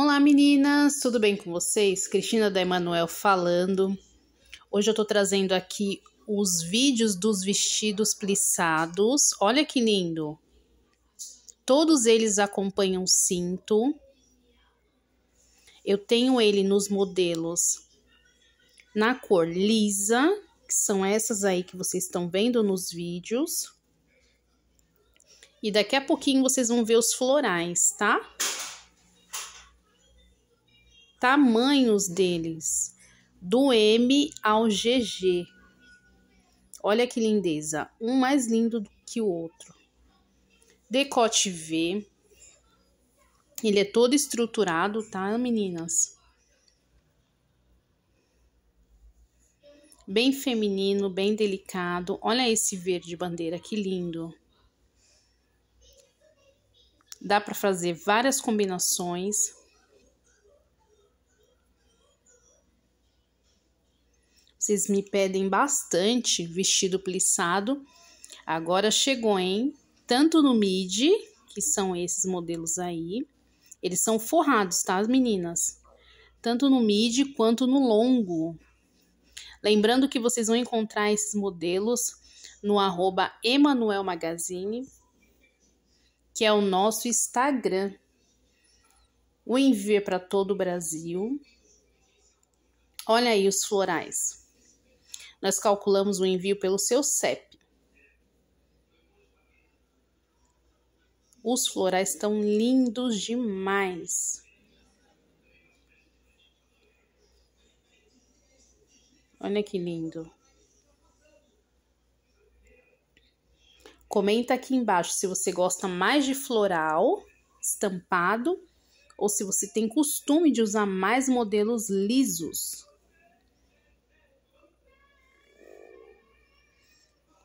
Olá meninas, tudo bem com vocês? Cristina da Emanuel falando. Hoje eu tô trazendo aqui os vídeos dos vestidos plissados. Olha que lindo! Todos eles acompanham cinto. Eu tenho ele nos modelos na cor lisa, que são essas aí que vocês estão vendo nos vídeos. E daqui a pouquinho vocês vão ver os florais, tá? Tá? tamanhos deles, do M ao GG. Olha que lindeza, um mais lindo do que o outro. Decote V. Ele é todo estruturado, tá, meninas? Bem feminino, bem delicado. Olha esse verde bandeira, que lindo. Dá para fazer várias combinações. Vocês me pedem bastante vestido plissado. Agora chegou, hein? Tanto no midi, que são esses modelos aí. Eles são forrados, tá, meninas? Tanto no midi quanto no longo. Lembrando que vocês vão encontrar esses modelos no arroba Emanuel Magazine, que é o nosso Instagram. O envio é para todo o Brasil. Olha aí os florais nós calculamos o envio pelo seu CEP. Os florais estão lindos demais. Olha que lindo. Comenta aqui embaixo se você gosta mais de floral estampado ou se você tem costume de usar mais modelos lisos.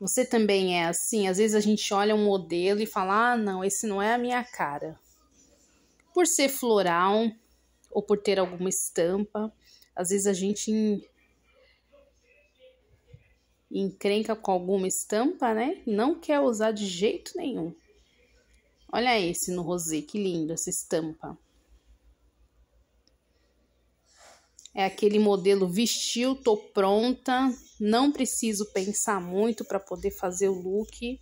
Você também é assim? Às vezes a gente olha um modelo e fala: ah, não, esse não é a minha cara. Por ser floral ou por ter alguma estampa, às vezes a gente encrenca com alguma estampa, né? Não quer usar de jeito nenhum. Olha esse no rosé, que lindo essa estampa. É aquele modelo vestiu, tô pronta, não preciso pensar muito para poder fazer o look.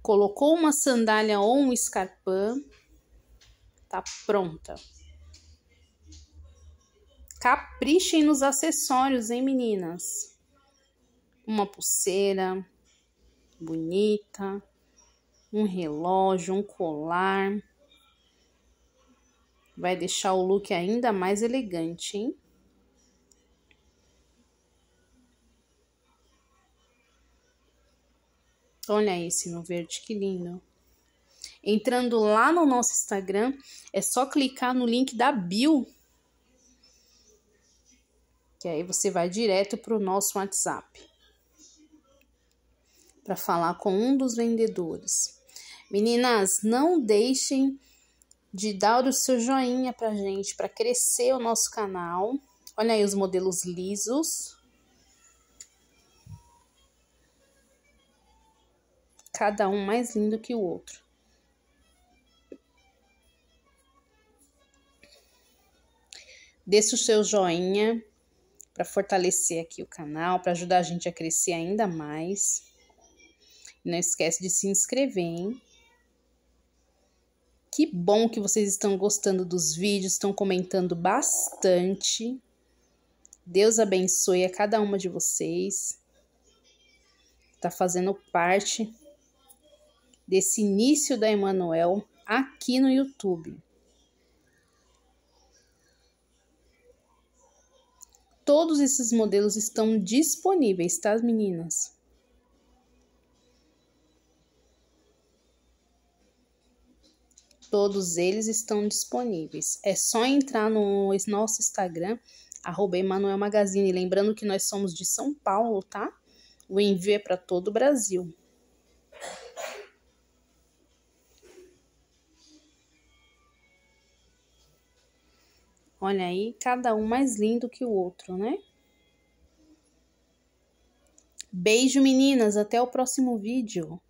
Colocou uma sandália ou um escarpão, tá pronta. Caprichem nos acessórios, hein, meninas? Uma pulseira bonita, um relógio, um colar Vai deixar o look ainda mais elegante, hein? Olha esse no verde, que lindo. Entrando lá no nosso Instagram, é só clicar no link da bio. Que aí você vai direto para o nosso WhatsApp. Para falar com um dos vendedores. Meninas, não deixem de dar o seu joinha pra gente, para crescer o nosso canal. Olha aí os modelos lisos. Cada um mais lindo que o outro. Deixe o seu joinha para fortalecer aqui o canal, para ajudar a gente a crescer ainda mais. Não esquece de se inscrever, hein? Que bom que vocês estão gostando dos vídeos, estão comentando bastante. Deus abençoe a cada uma de vocês. Está fazendo parte desse início da Emanuel aqui no YouTube. Todos esses modelos estão disponíveis, tá, meninas? Todos eles estão disponíveis. É só entrar no nosso Instagram, arroba Emanuel Magazine. Lembrando que nós somos de São Paulo, tá? O envio é para todo o Brasil. Olha aí, cada um mais lindo que o outro, né? Beijo, meninas. Até o próximo vídeo.